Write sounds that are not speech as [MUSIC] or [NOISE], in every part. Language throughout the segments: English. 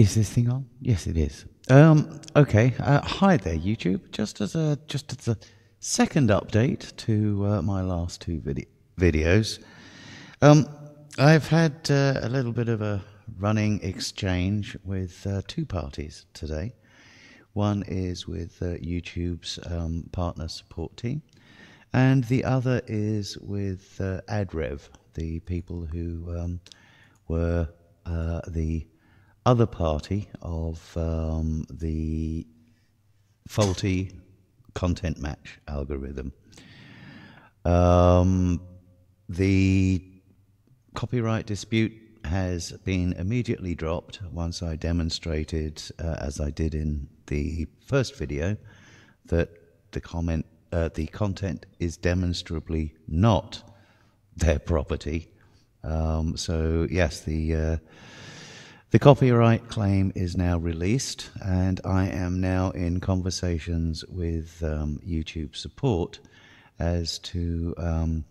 Is this thing on? Yes, it is. Um, okay. Uh, hi there, YouTube. Just as a just as a second update to uh, my last two videos, um, I've had uh, a little bit of a running exchange with uh, two parties today. One is with uh, YouTube's um, partner support team, and the other is with uh, AdRev, the people who um, were the other party of um, the faulty content match algorithm. Um, the copyright dispute has been immediately dropped once I demonstrated, uh, as I did in the first video, that the comment, uh, the content is demonstrably not their property. Um, so yes, the uh, the copyright claim is now released, and I am now in conversations with um, YouTube support as to um,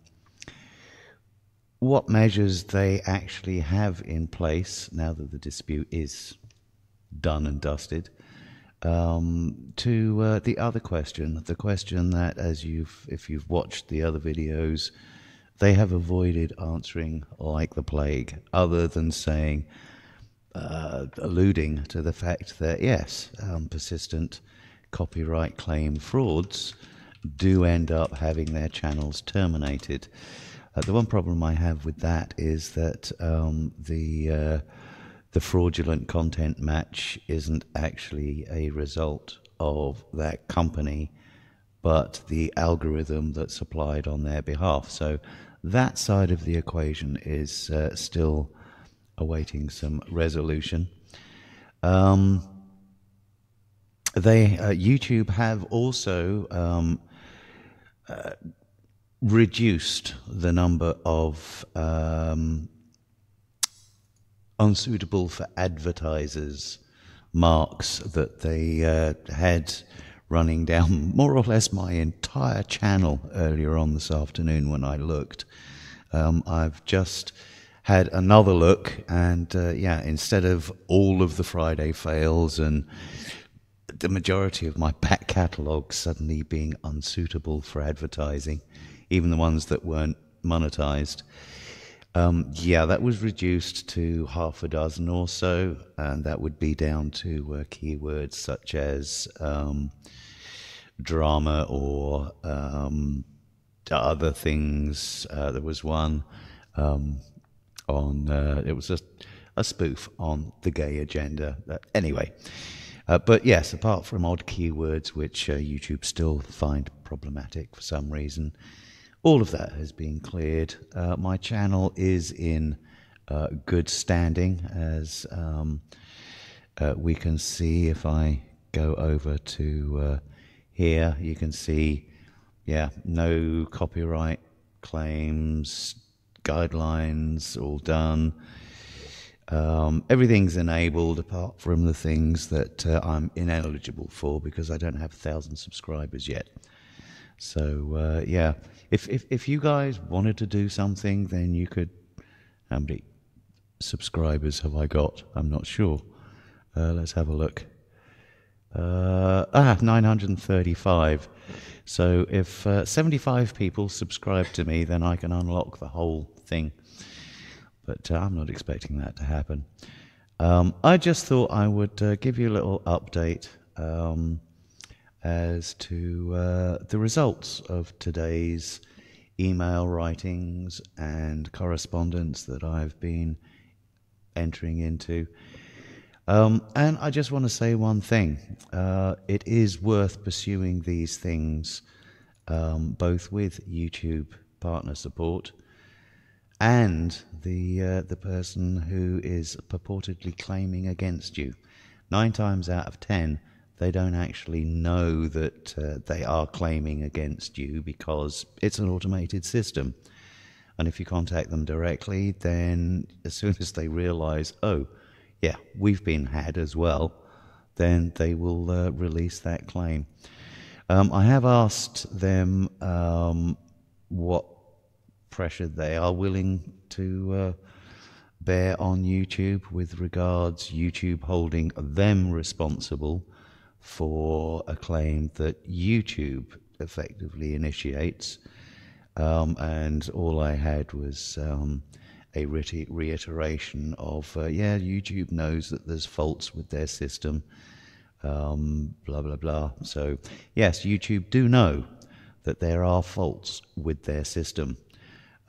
what measures they actually have in place now that the dispute is done and dusted. Um, to uh, the other question, the question that, as you've if you've watched the other videos, they have avoided answering like the plague, other than saying uh, alluding to the fact that yes, um, persistent copyright claim frauds do end up having their channels terminated. Uh, the one problem I have with that is that um, the uh, the fraudulent content match isn't actually a result of that company, but the algorithm that's applied on their behalf. So that side of the equation is uh, still awaiting some resolution. Um, they uh, YouTube have also um, uh, reduced the number of um, unsuitable for advertisers marks that they uh, had running down [LAUGHS] more or less my entire channel earlier on this afternoon when I looked. Um, I've just had another look, and uh, yeah, instead of all of the Friday fails and the majority of my back catalogue suddenly being unsuitable for advertising, even the ones that weren't monetized. Um, yeah, that was reduced to half a dozen or so, and that would be down to uh, keywords such as um, drama or um, other things. Uh, there was one um, on uh, it was a, a spoof on the gay agenda. Uh, anyway, uh, but yes, apart from odd keywords which uh, YouTube still find problematic for some reason, all of that has been cleared. Uh, my channel is in uh, good standing, as um, we can see if I go over to here. You can see, yeah, no copyright claims guidelines all done. Um, everything's enabled apart from the things that uh, I'm ineligible for because I don't have a thousand subscribers yet. So uh, yeah, if, if if you guys wanted to do something, then you could. How many subscribers have I got? I'm not sure. Uh, let's have a look. Uh, ah, 935. So if uh, 75 people subscribe to me, then I can unlock the whole thing. But uh, I'm not expecting that to happen. Um, I just thought I would uh, give you a little update um, as to uh, the results of today's email writings and correspondence that I've been entering into. Um, and I just want to say one thing uh, it is worth pursuing these things um, both with YouTube partner support and the, uh, the person who is purportedly claiming against you. Nine times out of ten, they don't actually know that uh, they are claiming against you because it's an automated system. And if you contact them directly, then as soon [LAUGHS] as they realize, oh, yeah, we've been had as well, then they will uh, release that claim. Um, I have asked them um, what pressure they are willing to uh, bear on YouTube with regards YouTube holding them responsible for a claim that YouTube effectively initiates. Um, and all I had was um, a reiteration of, uh, yeah, YouTube knows that there's faults with their system, um, blah, blah, blah. So, yes, YouTube do know that there are faults with their system.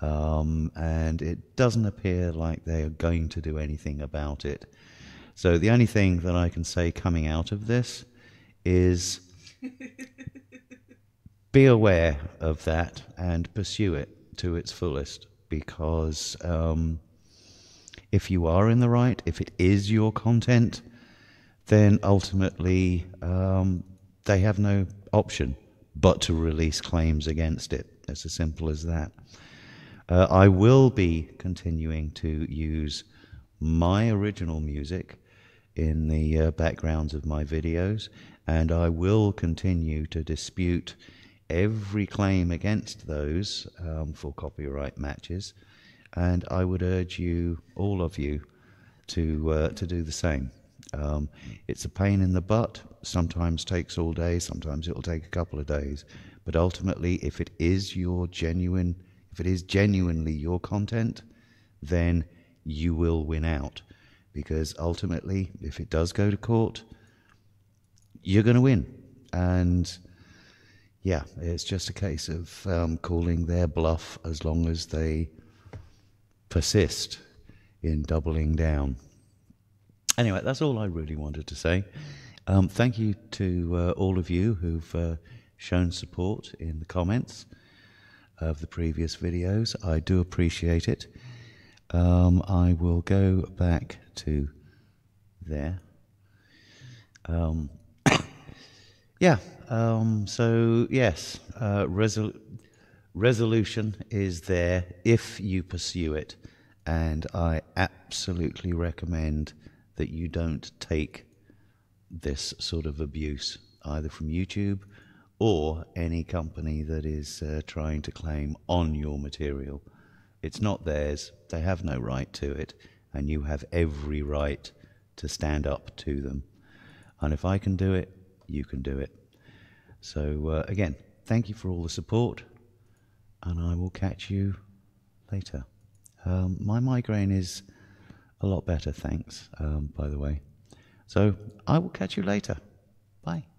Um, and it doesn't appear like they are going to do anything about it. So, the only thing that I can say coming out of this is [LAUGHS] be aware of that and pursue it to its fullest because um, if you are in the right, if it is your content, then ultimately um, they have no option but to release claims against it. It's as simple as that. Uh, I will be continuing to use my original music in the uh, backgrounds of my videos, and I will continue to dispute every claim against those um, for copyright matches, and I would urge you, all of you, to uh, to do the same. Um, it's a pain in the butt. Sometimes takes all day. Sometimes it'll take a couple of days. But ultimately, if it is your genuine, if it is genuinely your content, then you will win out. Because ultimately, if it does go to court, you're going to win. And yeah, it's just a case of um, calling their bluff as long as they persist in doubling down. Anyway, that's all I really wanted to say. Um, thank you to uh, all of you who've uh, shown support in the comments of the previous videos. I do appreciate it. Um, I will go back to there. Um, yeah. Um, so yes, uh, resol- resolution is there if you pursue it, and I absolutely recommend that you don't take this sort of abuse either from YouTube or any company that is uh, trying to claim on your material. It's not theirs. They have no right to it, and you have every right to stand up to them. And if I can do it, you can do it. So, uh, again, thank you for all the support, and I will catch you later. Um, my migraine is a lot better, thanks, um, by the way. So, I will catch you later. Bye.